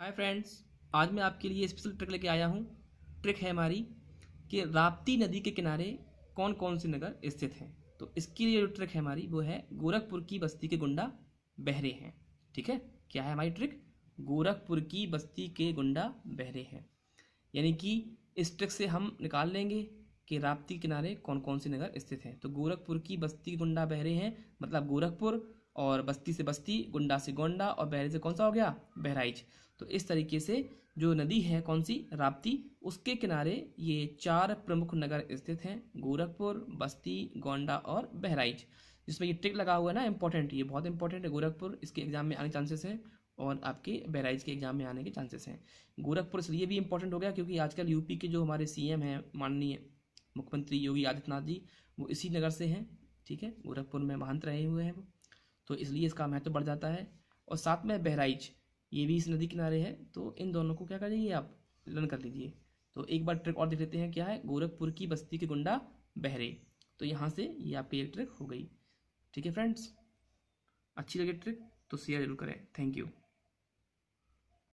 hi friends आज मैं आपके लिए स्पेशल ट्रिक लेके आया हूँ ट्रिक है हमारी कि राप्ती नदी के किनारे कौन कौन से नगर स्थित हैं तो इसके लिए जो ट्रिक है हमारी वो है गोरखपुर की बस्ती के गुंडा बहरे हैं ठीक है क्या है हमारी ट्रिक गोरखपुर की बस्ती के गुंडा बहरे हैं यानी कि इस ट्रिक से हम निकाल लेंगे कि राप्ती किनारे कौन कौन से नगर स्थित हैं तो गोरखपुर की बस्ती गुंडा बहरे हैं मतलब गोरखपुर और बस्ती से बस्ती गुंडा से गोंडा और बहराइच से कौन सा हो गया बहराइच तो इस तरीके से जो नदी है कौन सी राप्ती उसके किनारे ये चार प्रमुख नगर स्थित हैं गोरखपुर बस्ती गोंडा और बहराइच जिसमें ये ट्रिक लगा हुआ है ना इम्पोर्टेंट ये बहुत इंपॉर्टेंट है गोरखपुर इसके एग्जाम में आने के चांसेस हैं और आपके बहराइच के एग्जाम में आने के चांसेस हैं गोरखपुर इसलिए भी इंपॉर्टेंट हो गया क्योंकि आजकल यूपी के जो हमारे एम हैं माननीय मुख्यमंत्री योगी आदित्यनाथ जी वो इसी नगर से हैं ठीक है गोरखपुर में महंत रहे हुए हैं वो तो इसलिए इसका महत्व तो बढ़ जाता है और साथ में बहराइच ये भी इस नदी किनारे है तो इन दोनों को क्या कर लीजिए आप लर्न कर लीजिए तो एक बार ट्रिक और देख लेते हैं क्या है गोरखपुर की बस्ती के गुंडा बहरे तो यहाँ से ये आपकी एक ट्रिक हो गई ठीक है फ्रेंड्स अच्छी लगी ट्रिक तो शेयर जरूर करें थैंक यू